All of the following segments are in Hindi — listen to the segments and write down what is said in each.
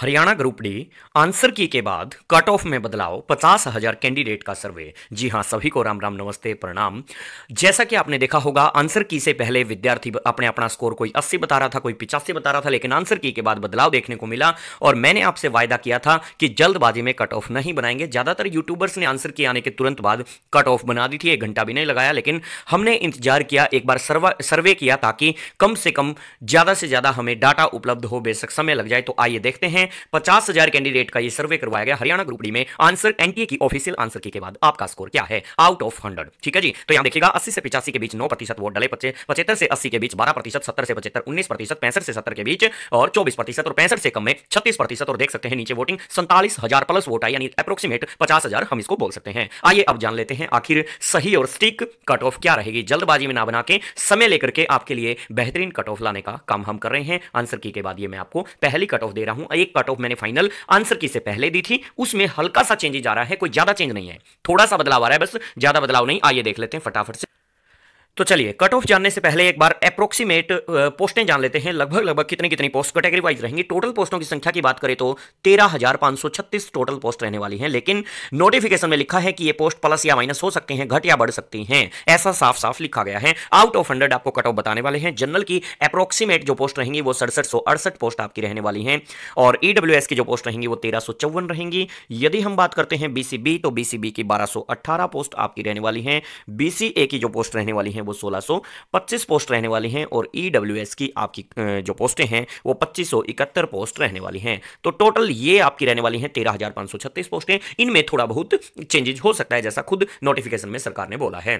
Haryana group D answer key के बाद कट ऑफ में बदलाव पचास हजार कैंडिडेट का सर्वे जी हां सभी को राम राम नमस्ते प्रणाम जैसा कि आपने देखा होगा आंसर की से पहले विद्यार्थी अपने अपना स्कोर कोई अस्सी बता रहा था कोई पिचासी बता रहा था लेकिन आंसर की के बाद बदलाव देखने को मिला और मैंने आपसे वायदा किया था कि जल्दबाजी में कट ऑफ नहीं बनाएंगे ज्यादातर यूट्यूबर्स ने आंसर की आने के तुरंत बाद कट ऑफ बना दी थी एक घंटा भी नहीं लगाया लेकिन हमने इंतजार किया एक बार सर्वे किया ताकि कम से कम ज्यादा से ज्यादा हमें डाटा उपलब्ध हो बेशक समय लग जाए तो आइए देखते हैं हैं पचास हजार कैंडिडेट का ये सर्वे करवाया गया हरियाणा ग्रुप डी में आंसर एनटीए की ऑफिशियल आंसर की के बाद आपका स्कोर क्या है आउट ऑफ हंड्रेड ठीक है जी तो यहाँ देखिएगा अस्सी से पचासी के बीच नौ प्रतिशत वोट डाले डले पचहत्तर से अस्सी के बीच बारह प्रतिशत सत्तर से पचहत्तर उन्नीस प्रतिशत पैंसठ से सत्तर के बीच और चौबीस प्रतिशत और पैंसठ से कम में छत्तीस प्रतिशत और देख सकते हैं नीचे वोटिंग सैंतालीस हजार प्लस वोट आई यानी अप्रोक्सीमेट पचास हजार हम इसको बोल सकते हैं आइए अब जान लेते हैं आखिर सही और स्टिक कट ऑफ क्या रहेगी जल्दबाजी में ना बना के समय लेकर के आपके लिए बेहतरीन कट ऑफ लाने का काम हम कर रहे हैं आंसर की के बाद ये मैं आपको पहली कट ऑफ दे रहा हूं एक कट ऑफ मैंने फाइनल आंसर की से पहले दी थी उसमें हल्का सा चेंजेज आ रहा है कोई ज्यादा चेंज नहीं है थोड़ा सा बदलाव आ रहा है बस ज्यादा बदलाव नहीं आइए देख लेते हैं फटाफट से तो चलिए कट ऑफ जानने से पहले एक बार अप्रोक्सीमेट पोस्टें जान लेते हैं लगभग लगभग कितनी कितनी पोस्ट कैटेगरी वाइज रहेंगी टोटल पोस्टों की संख्या की बात करें तो तेरह हजार पांच सौ छत्तीस टोटल पोस्ट रहने वाली हैं लेकिन नोटिफिकेशन में लिखा है कि ये पोस्ट प्लस या माइनस हो सकते हैं घट या बढ़ सकती हैं ऐसा साफ साफ लिखा गया है आउट ऑफ हंड्रेड आपको कट ऑफ बताने वाले हैं जनरल की अप्रोक्सीमेट जो पोस्ट रहेंगी वो सड़सठ सौ अड़सठ पोस्ट आपकी रहने वाली है और एस e की जो पोस्ट रहेंगी वो तेरह सौ चौवन रहेंगी यदि हम बात करते हैं बीसीबी तो बीसीबी की बारह सौ अट्ठारह पोस्ट आपकी रहने वाली है बीसीए की जो पोस्ट रहने वाली है वो पच्चीस पोस्ट रहने वाली हैं और ई e की आपकी जो पोस्टें हैं वो पच्चीस पोस्ट रहने वाली हैं तो टोटल ये आपकी रहने वाली हैं तेरह पोस्टें इनमें थोड़ा बहुत चेंजेज हो सकता है जैसा खुद नोटिफिकेशन में सरकार ने बोला है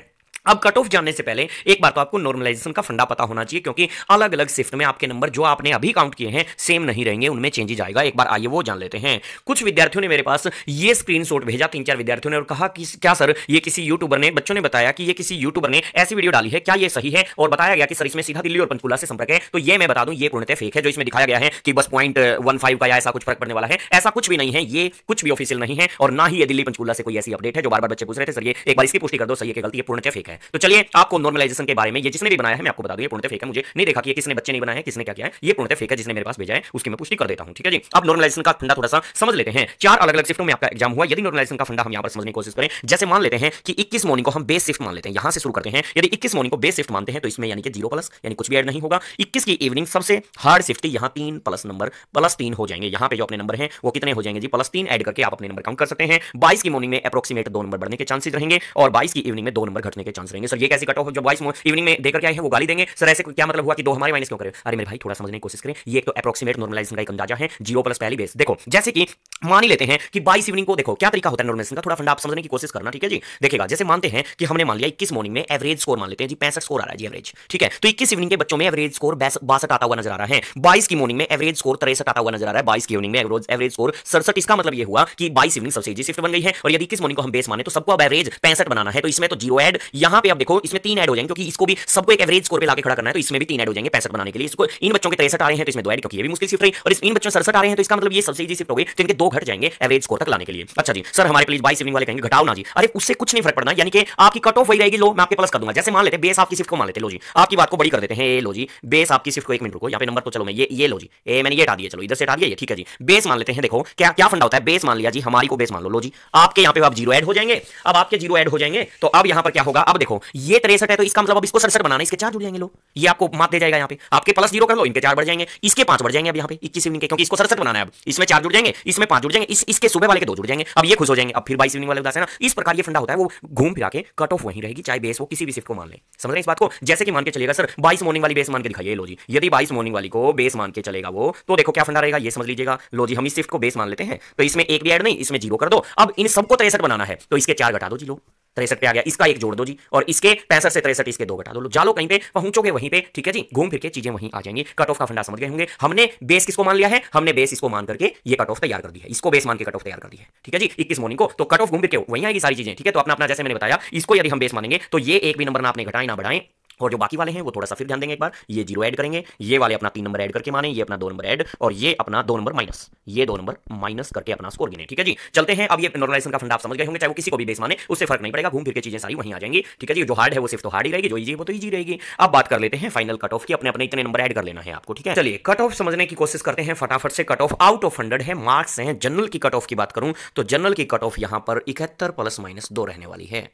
अब कट ऑफ जानने से पहले एक बार तो आपको नॉर्मलाइजेशन का फंडा पता होना चाहिए क्योंकि अलग अलग शिफ्ट में आपके नंबर जो आपने अभी काउंट किए हैं सेम नहीं रहेंगे उनमें ही आएगा एक बार आइए वो जान लेते हैं कुछ विद्यार्थियों ने मेरे पास ये स्क्रीनशॉट भेजा तीन चार विद्यार्थियों ने और कहा कि क्या सर ये किसी यूट्यूबर ने बच्चों ने बताया कि ये किसी यूट्यूबर ने ऐसी वीडियो डाली है क्या ये सही है और बताया गया कि सर इसमें सीधा दिल्ली और पंचकूला से संपर्क है तो ये मैं बता दूं ये पूर्णतः फेक है जो इसमें दिखाया गया है कि बस पॉइंट वन फाइव का या ऐसा कुछ फर्क पड़ने वाला है ऐसा कुछ भी नहीं है ये कुछ भी ऑफिशियल नहीं है और ना ही ये दिल्ली पंचकूला से कोई ऐसी अपडेट है जो बार बार बच्चे पूछ रहे थे सर ये एक बार इसकी पुष्टि कर दो सही है गलती है पूर्णतः फेक है है तो चलिए आपको नॉर्मलाइजेशन के बारे में ये जिसने भी बनाया है मैं आपको बता दूं ये पूर्णतः फेक है मुझे नहीं देखा कि किसने बच्चे नहीं बनाया है किसने क्या किया है ये पूर्णतः फेक है जिसने मेरे पास भेजा है उसकी मैं पुष्टि कर देता हूं ठीक है जी अब नॉर्मलाइजेशन का फंडा थोड़ा सा समझ लेते हैं चार अलग अलग शिफ्टों में आपका एग्जाम हुआ यदि नॉर्मलाइजेशन का फंडा हम यहाँ पर समझने की कोशिश करें जैसे मान लेते हैं कि इक्कीस मॉर्निंग को हम बेस शिफ्ट मान लेते हैं यहाँ से शुरू करते हैं यदि इक्कीस मॉर्निंग को बेस शिफ्ट मानते हैं तो इसमें यानी कि जीरो प्लस यानी कुछ भी एड नहीं होगा इक्कीस की इवनिंग सबसे हार्ड शिफ्ट यहाँ तीन प्लस नंबर प्लस तीन हो जाएंगे यहाँ पे जो अपने नंबर है वो कितने हो जाएंगे जी प्लस तीन एड करके आप अपने नंबर काउंट कर सकते हैं बाईस की मॉर्निंग में अप्रोक्सीमेट दो नंबर बढ़ने के चांसेस रहेंगे और बाईस की इवनिंग में दो नंबर घटने के चांस आंसर देंगे सर ये कैसे कट ऑफ जो बॉइस इवनिंग में देकर क्या है वो गाली देंगे सर ऐसे क्या मतलब हुआ कि दो हमारे माइनस क्यों करें अरे मेरे भाई थोड़ा समझने की कोशिश करें ये एक तो अप्रोक्सीमेट नॉर्मलाइजेशन का अंदाजा है जीरो प्लस पहली बेस देखो जैसे कि मान ही लेते हैं कि बाईस इवनिंग को देखो क्या तरीका होता है नॉर्मलाइजेशन का थोड़ा फंडा आप समझने की कोशिश करना ठीक है जी देखेगा जैसे मानते हैं कि हमने मान लिया इक्कीस मॉर्निंग में एवरेज स्कोर मान लेते हैं जी पैंसठ स्कोर आ रहा है जी एवरेज ठीक है तो इक्कीस इवनिंग के बच्चों में एवरेज स्कोर बासठ आता हुआ नजर आ रहा है बाईस की मॉर्निंग में एवरेज स्कोर तिरसठ आता हुआ नजर आ रहा है बाईस की इवनिंग में एवरेज स्कोर सड़सठ इसका मतलब यह हुआ कि बाईस इवनिंग सबसे इजी शिफ्ट बन गई है और यदि इक्कीस मॉर्निंग को हम बेस माने तो सबको अब एवरेज पैंसठ बनाना है तो इसमें तो जीरो एड यहां पे आप देखो इसमें तीन ऐड हो जाएंगे क्योंकि इसको भी सबको एक एवरेज स्कोर पे लाके खड़ा करना है तो इसमें भी तीन ऐड हो जाएंगे पैसठ बनाने के लिए इसको इन बच्चों के तेसठ आ रहे हैं तो इसमें दो ऐड क्योंकि ये भी मुश्किल सिफ्ट रही और इस इन बच्चों सड़सठ आ रहे हैं तो इसका मतलब ये सबसे इजी सिफ्ट हो गई तो इनके दो घट जाएंगे एवरेज स्कोर तक लाने के लिए अच्छा जी सर हमारे प्लीज बाई सिविंग वाले कहेंगे घटाओ ना जी अरे उससे कुछ नहीं फर्क पड़ना यानी कि आपकी कट ऑफ वही रहेगी लो मैं आपके प्लस कर दूंगा जैसे मान लेते बेस आपकी सिफ्ट को मान लेते लो जी आपकी बात को बड़ी कर देते हैं लो जी बेस आपकी सिफ्ट को एक मिनट रुको यहाँ पे नंबर तो चलो मैं ये ये लो जी ए मैंने ये हटा दिया चलो इधर से हटा दिया ये ठीक है जी बेस मान लेते हैं देखो क्या क्या फंडा होता है बेस मान लिया जी हमारी को बेस मान लो लो जी आपके यहाँ पे आप जीरो ऐड हो जाएंगे अब आपके जीरो ऐड हो जाएंगे तो अब यहाँ पर क्या होगा अब अब देखो ये तिरसठ है तो इसका मतलब अब इसको सड़सठ बनाना इसके चार जुड़ जाएंगे लो ये आपको माप दे जाएगा यहाँ पे आपके प्लस जीरो कर लो इनके चार बढ़ जाएंगे इसके पांच बढ़ जाएंगे अब यहाँ पे इक्कीस इवनिंग के क्योंकि इसको सड़सठ बनाना है अब इसमें चार जुड़ जाएंगे इसमें पांच जुड़ जाएंगे इस, इसके सुबह वाले के दो जुड़ जाएंगे अब ये खुश हो जाएंगे अब फिर बाईस इवनिंग वाले उदास है ना इस प्रकार ये फंडा होता है वो घूम फिरा के कट ऑफ वहीं रहेगी चाहे बेस वो किसी भी शिफ्ट को मान ले समझ रहे इस बात को जैसे कि मान के चलेगा सर बाईस मॉर्निंग वाली बेस मान के दिखाइए लो जी यदि बाईस मॉर्निंग वाली को बेस मान के चलेगा वो तो देखो क्या फंडा रहेगा ये समझ लीजिएगा लो जी हम इस शिफ्ट को बेस मान लेते हैं तो इसमें एक भी एड नहीं इसमें जीरो कर दो अब इन सबको तिरसठ बनाना है तो इसके चार घटा दो जी लो तिरसठ पे आ गया इसका एक जोड़ दो जी और इसके पैंसठ से तिरसठ इसके दो घटा दो जालो कहीं पे पहुंचोगे वहीं पे ठीक है जी घूम फिर के चीजें वहीं आ जाएंगी कट ऑफ का फंडा समझ गए होंगे हमने बेस किसको मान लिया है हमने बेस इसको मान करके ये कट ऑफ तैयार कर दिया है इसको बेस मान के कट ऑफ तैयार कर दी है ठीक है जी इक्कीस मॉर्निंग को तो कट ऑफ घूम फिर के वहीं आएगी सारी चीजें ठीक है तो अपना अपना जैसे मैंने बताया इसको यदि हम बेस मानेंगे तो ये एक भी नंबर ना आपने घटाए ना बढ़ाएं और जो बाकी वाले हैं वो थोड़ा सा फिर ध्यान देंगे एक बार ये जीरो ऐड करेंगे ये वाले अपना तीन नंबर ऐड करके माने ये अपना दो नंबर ऐड और ये अपना दो नंबर माइनस ये दो नंबर माइनस करके अपना स्कोर गिने ठीक है जी चलते हैं अब ये नॉर्मलाइजेशन का फंडा आप समझ गए होंगे चाहे वो किसी को भी बेस माने उससे फर्क नहीं पड़ेगा घूम फिर के चीजें सारी वहीं आ जाएंगी ठीक है जी जो हार्ड है वो सिर्फ तो हार्ड ही रहेगी जो ईजी वो तो ईजी रहेगी अब बात कर लेते हैं फाइनल कट ऑफ की अपने अपने इतने नंबर ऐड कर लेना है आपको ठीक है चलिए कट ऑफ समझने की कोशिश करते हैं फटाफट से cut off out of hundred है मार्क्स हैं जनरल की कट ऑफ की बात करूं तो जनरल की कट ऑफ यहां पर इकहत्तर प्लस माइनस दो रहने वाली है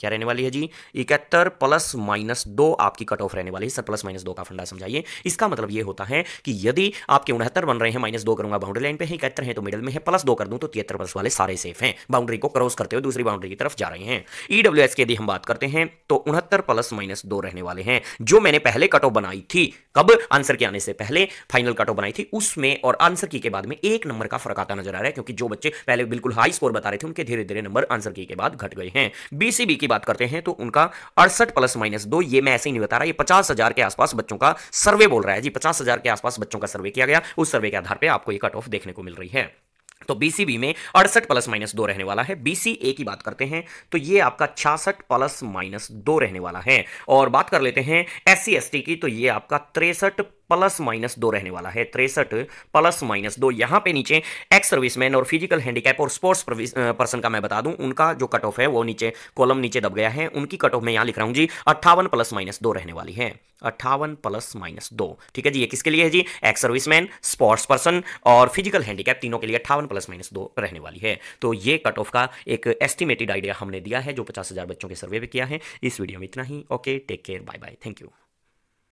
क्या रहने वाली है जी इकहत्तर प्लस माइनस दो आपकी कट ऑफ रहने वाली है सर प्लस माइनस दो का फंडा समझाइए इसका मतलब ये होता है कि यदि आपके उनहत्तर बन रहे हैं माइनस दो करूंगा बाउंड्री लाइन पे है इकहत्तर है तो मिडिल में है प्लस दो कर दूं तो तिहत्तर प्लस वाले सारे सेफ हैं बाउंड्री को क्रॉस करते हुए दूसरी बाउंड्री की तरफ जा रहे हैं ईडब्ल्यू e एस यदि हम बात करते हैं तो उनहत्तर प्लस माइनस दो रहने वाले हैं जो मैंने पहले कट ऑफ बनाई थी कब आंसर के आने से पहले फाइनल कट ऑफ बनाई थी उसमें और आंसर की के बाद में एक नंबर का फर्क आता नजर आ रहा है क्योंकि जो बच्चे पहले बिल्कुल हाई स्कोर बता रहे थे उनके धीरे धीरे नंबर आंसर की के बाद घट गए हैं बीसीबी की बात करते हैं तो उनका अड़सठ प्लस माइनस दो ये मैं ऐसे ही नहीं बता रहा ये पचास हजार के आसपास बच्चों का सर्वे बोल रहा है जी पचास हजार के आसपास बच्चों का सर्वे किया गया उस सर्वे के आधार पर आपको ये कट ऑफ देखने को मिल रही है तो बीसीबी में अड़सठ प्लस माइनस दो रहने वाला है बीसीए की बात करते हैं तो ये आपका छियासठ प्लस माइनस दो रहने वाला है और बात कर लेते हैं एस सी की तो ये आपका तिरसठ प्लस माइनस दो रहने वाला है तिरसठ प्लस माइनस दो यहां पे नीचे एक्स सर्विसमैन और फिजिकल हैंडीकैप और स्पोर्ट्स पर्सन का मैं बता दूं उनका जो कट ऑफ है वो नीचे कॉलम नीचे दब गया है उनकी कट ऑफ मैं यहां लिख रहा हूं जी अट्ठावन प्लस माइनस दो रहने वाली है अट्ठावन प्लस माइनस दो ठीक है जी ये किसके लिए है जी एक्स सर्विसमैन स्पोर्ट्स पर्सन और फिजिकल हैंडीकैप तीनों के लिए अट्ठावन प्लस माइनस दो रहने वाली है तो ये कट ऑफ का एक एस्टिमेटेड आइडिया हमने दिया है जो पचास हजार बच्चों के सर्वे में किया है इस वीडियो में इतना ही okay take care bye bye thank you